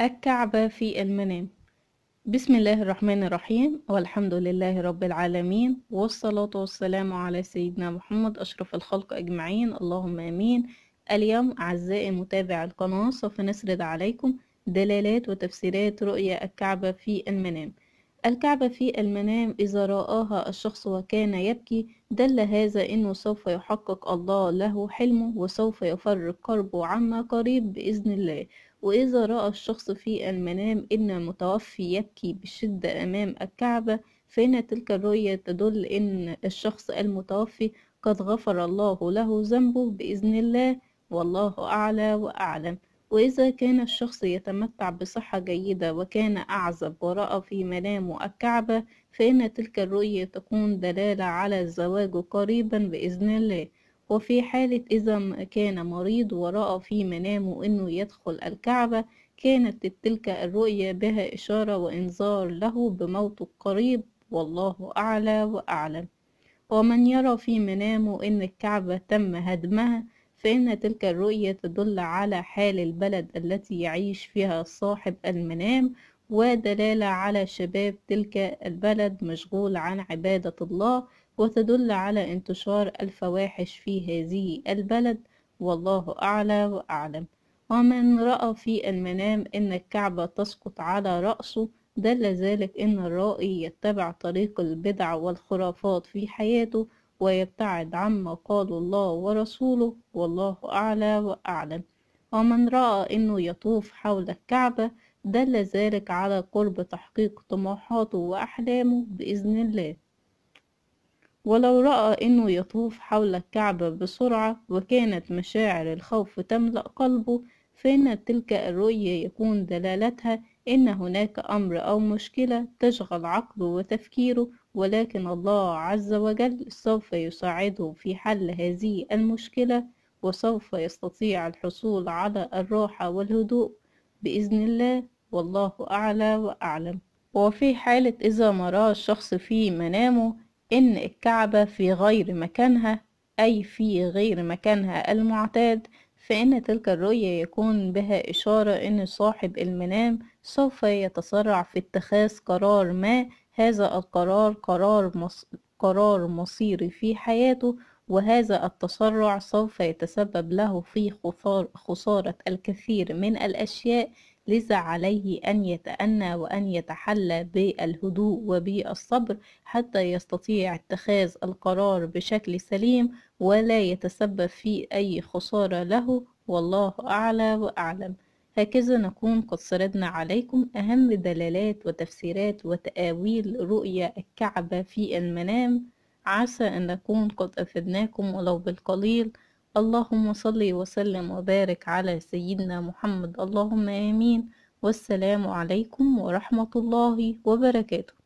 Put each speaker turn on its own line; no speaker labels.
الكعبة في المنام بسم الله الرحمن الرحيم والحمد لله رب العالمين والصلاة والسلام على سيدنا محمد أشرف الخلق أجمعين اللهم أمين اليوم أعزائي متابع القناة سوف نسرد عليكم دلالات وتفسيرات رؤية الكعبة في المنام الكعبة في المنام إذا رآها الشخص وكان يبكي دل هذا أنه سوف يحقق الله له حلمه وسوف يفرق قربه عما قريب بإذن الله وإذا رأى الشخص في المنام أن المتوفي يبكي بشدة أمام الكعبة فإن تلك الرؤية تدل أن الشخص المتوفي قد غفر الله له ذنبه بإذن الله والله أعلى وأعلم وإذا كان الشخص يتمتع بصحة جيدة وكان أعزب ورأى في منامه الكعبة فإن تلك الرؤية تكون دلالة على الزواج قريبا بإذن الله وفي حالة إذا كان مريض ورأى في منامه أنه يدخل الكعبة كانت تلك الرؤية بها إشارة وإنذار له بموته القريب والله أعلى وأعلم ومن يرى في منامه أن الكعبة تم هدمها فإن تلك الرؤية تدل على حال البلد التي يعيش فيها صاحب المنام ودلالة على شباب تلك البلد مشغول عن عبادة الله وتدل على انتشار الفواحش في هذه البلد والله أعلى وأعلم ومن رأى في المنام أن الكعبة تسقط على رأسه دل ذلك أن الرائي يتبع طريق البدع والخرافات في حياته ويبتعد عما قال الله ورسوله والله أعلى وأعلم ومن رأى أنه يطوف حول الكعبة دل ذلك على قرب تحقيق طموحاته وأحلامه بإذن الله ولو رأى أنه يطوف حول الكعبة بسرعة وكانت مشاعر الخوف تملأ قلبه فإن تلك الرؤية يكون دلالتها إن هناك أمر أو مشكلة تشغل عقله وتفكيره ولكن الله عز وجل سوف يساعده في حل هذه المشكلة وسوف يستطيع الحصول على الراحة والهدوء بإذن الله والله أعلى وأعلم وفي حالة إذا ما رأى الشخص في منامه إن الكعبة في غير مكانها أي في غير مكانها المعتاد فإن تلك الرؤية يكون بها إشارة أن صاحب المنام سوف يتسرع في اتخاذ قرار ما هذا القرار قرار, مص... قرار مصيري في حياته وهذا التسرع سوف يتسبب له في خسارة الكثير من الأشياء لذا عليه أن يتأنى وأن يتحلى بالهدوء وبالصبر حتى يستطيع اتخاذ القرار بشكل سليم ولا يتسبب في أي خسارة له والله أعلى وأعلم هكذا نكون قد سردنا عليكم أهم دلالات وتفسيرات وتآويل رؤية الكعبة في المنام عسى أن نكون قد أفدناكم ولو بالقليل اللهم صل وسلم وبارك على سيدنا محمد اللهم آمين والسلام عليكم ورحمة الله وبركاته